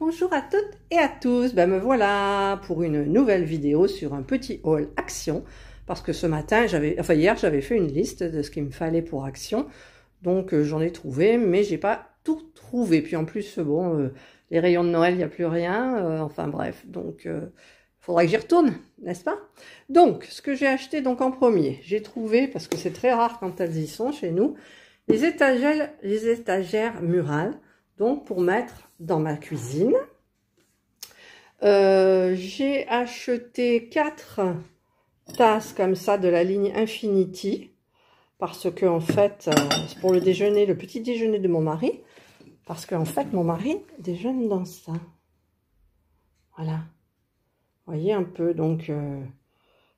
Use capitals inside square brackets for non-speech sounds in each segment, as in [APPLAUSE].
Bonjour à toutes et à tous, ben me voilà pour une nouvelle vidéo sur un petit haul action parce que ce matin, j'avais, enfin hier j'avais fait une liste de ce qu'il me fallait pour action donc euh, j'en ai trouvé mais j'ai pas tout trouvé puis en plus bon euh, les rayons de Noël il n'y a plus rien euh, enfin bref donc il faudra que j'y retourne n'est-ce pas donc ce que j'ai acheté donc en premier j'ai trouvé parce que c'est très rare quand elles y sont chez nous les étagères, les étagères murales donc pour mettre dans ma cuisine. Euh, j'ai acheté quatre tasses comme ça de la ligne Infinity parce que en fait euh, c'est pour le déjeuner, le petit déjeuner de mon mari parce que en fait mon mari déjeune dans ça. Voilà. Vous voyez un peu donc euh,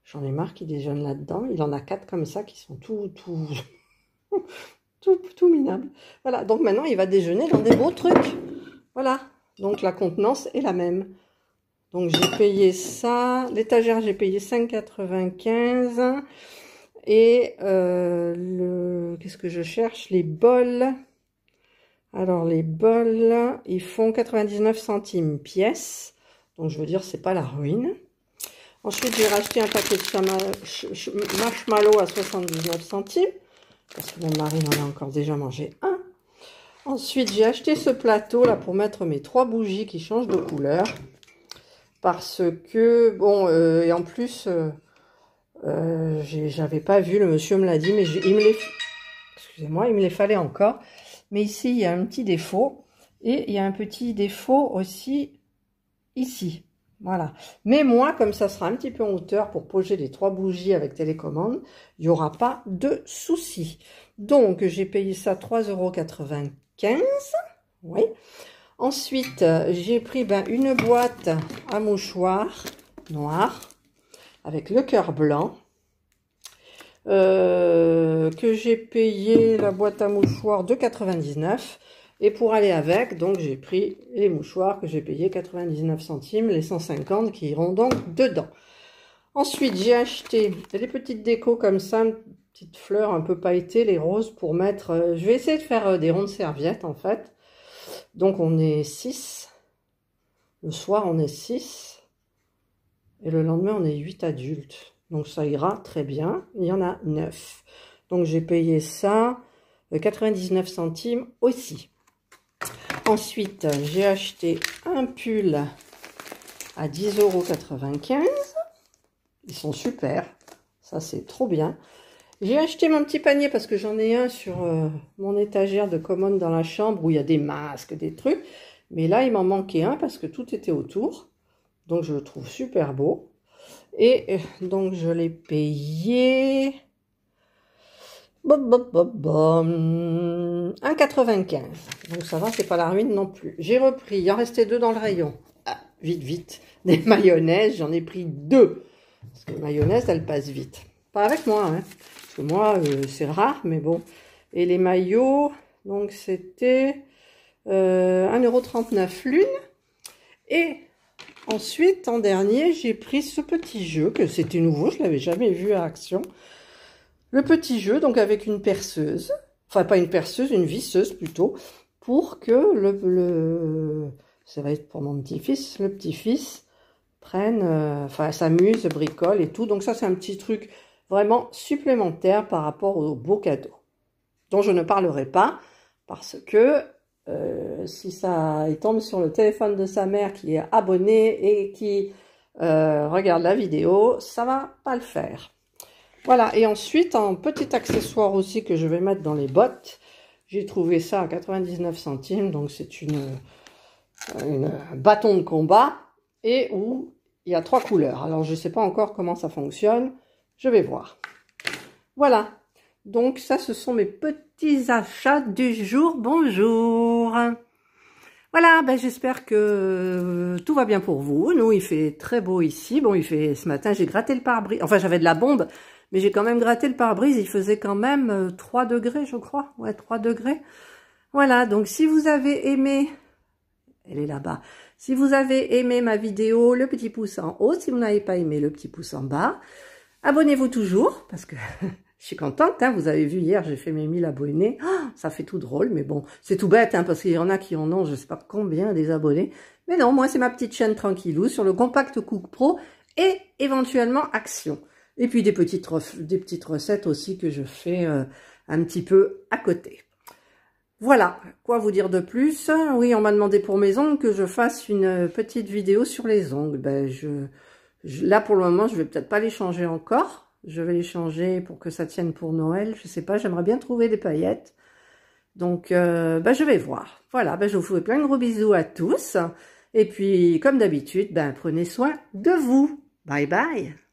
j'en ai marre qu'il déjeune là-dedans. Il en a quatre comme ça qui sont tout tout [LAUGHS] tout tout minables. Voilà donc maintenant il va déjeuner dans des beaux trucs. Voilà, donc la contenance est la même. Donc j'ai payé ça, l'étagère j'ai payé 5,95 et euh, le qu'est-ce que je cherche Les bols. Alors les bols, ils font 99 centimes pièce. Donc je veux dire c'est pas la ruine. Ensuite, j'ai racheté un paquet de marshmallow à 79 centimes parce que mon mari en a encore déjà mangé un. Ensuite, j'ai acheté ce plateau là pour mettre mes trois bougies qui changent de couleur. Parce que, bon, euh, et en plus, euh, euh, j'avais pas vu, le monsieur me l'a dit, mais il me les... Excusez-moi, il me les fallait encore. Mais ici, il y a un petit défaut. Et il y a un petit défaut aussi ici. Voilà. Mais moi, comme ça sera un petit peu en hauteur pour poser les trois bougies avec télécommande, il n'y aura pas de souci. Donc, j'ai payé ça 3,95 euros. Oui. Ensuite, euh, j'ai pris ben, une boîte à mouchoirs noir avec le cœur blanc. Euh, que j'ai payé la boîte à mouchoirs de 99 et pour aller avec donc j'ai pris les mouchoirs que j'ai payé 99 centimes les 150 qui iront donc dedans ensuite j'ai acheté les petites décos comme ça petites fleurs un peu pailletées, les roses, pour mettre... Euh, je vais essayer de faire euh, des rondes serviettes, en fait. Donc, on est 6. Le soir, on est 6. Et le lendemain, on est 8 adultes. Donc, ça ira très bien. Il y en a 9. Donc, j'ai payé ça 99 euh, centimes aussi. Ensuite, j'ai acheté un pull à 10,95 euros. Ils sont super. Ça, c'est trop bien. J'ai acheté mon petit panier parce que j'en ai un sur euh, mon étagère de commode dans la chambre où il y a des masques, des trucs. Mais là, il m'en manquait un parce que tout était autour. Donc, je le trouve super beau. Et euh, donc, je l'ai payé... 1,95. Donc ça va, c'est pas la ruine non plus. J'ai repris, il en restait deux dans le rayon. Ah, vite, vite. Des [LAUGHS] mayonnaises, j'en ai pris deux. Parce que les mayonnaises, elles passent vite. Pas avec moi, hein, parce que moi, euh, c'est rare, mais bon. Et les maillots, donc c'était 1,39€ euh, l'une. Et ensuite, en dernier, j'ai pris ce petit jeu, que c'était nouveau, je l'avais jamais vu à Action. Le petit jeu, donc avec une perceuse, enfin pas une perceuse, une visseuse plutôt, pour que le, le ça va être pour mon petit-fils, le petit-fils prenne, euh, enfin s'amuse, bricole et tout. Donc ça, c'est un petit truc vraiment supplémentaire par rapport aux beaux cadeaux, dont je ne parlerai pas parce que euh, si ça tombe sur le téléphone de sa mère qui est abonnée et qui euh, regarde la vidéo, ça va pas le faire. Voilà, et ensuite un petit accessoire aussi que je vais mettre dans les bottes. J'ai trouvé ça à 99 centimes, donc c'est une, une bâton de combat et où il y a trois couleurs. Alors je ne sais pas encore comment ça fonctionne. Je vais voir. Voilà. Donc ça, ce sont mes petits achats du jour. Bonjour. Voilà, ben j'espère que euh, tout va bien pour vous. Nous, il fait très beau ici. Bon, il fait ce matin, j'ai gratté le pare-brise. Enfin, j'avais de la bombe, mais j'ai quand même gratté le pare-brise. Il faisait quand même 3 euh, degrés, je crois. Ouais, 3 degrés. Voilà, donc si vous avez aimé... Elle est là-bas. Si vous avez aimé ma vidéo, le petit pouce en haut. Si vous n'avez pas aimé, le petit pouce en bas. Abonnez-vous toujours, parce que [LAUGHS] je suis contente. Hein. vous avez vu, hier, j'ai fait mes 1000 abonnés. Ah, ça fait tout drôle, mais bon, c'est tout bête, hein, parce qu'il y en a qui en ont, je sais pas combien, des abonnés. Mais non, moi, c'est ma petite chaîne tranquillou sur le Compact Cook Pro et éventuellement Action. Et puis des petites, des petites recettes aussi que je fais euh, un petit peu à côté. Voilà, quoi vous dire de plus Oui, on m'a demandé pour mes ongles que je fasse une euh, petite vidéo sur les ongles. Ben, je Là, pour le moment, je vais peut-être pas les changer encore. Je vais les changer pour que ça tienne pour Noël. Je sais pas, j'aimerais bien trouver des paillettes. Donc, euh, bah, je vais voir. Voilà, Ben, je vous fais plein de gros bisous à tous. Et puis, comme d'habitude, ben, prenez soin de vous. Bye bye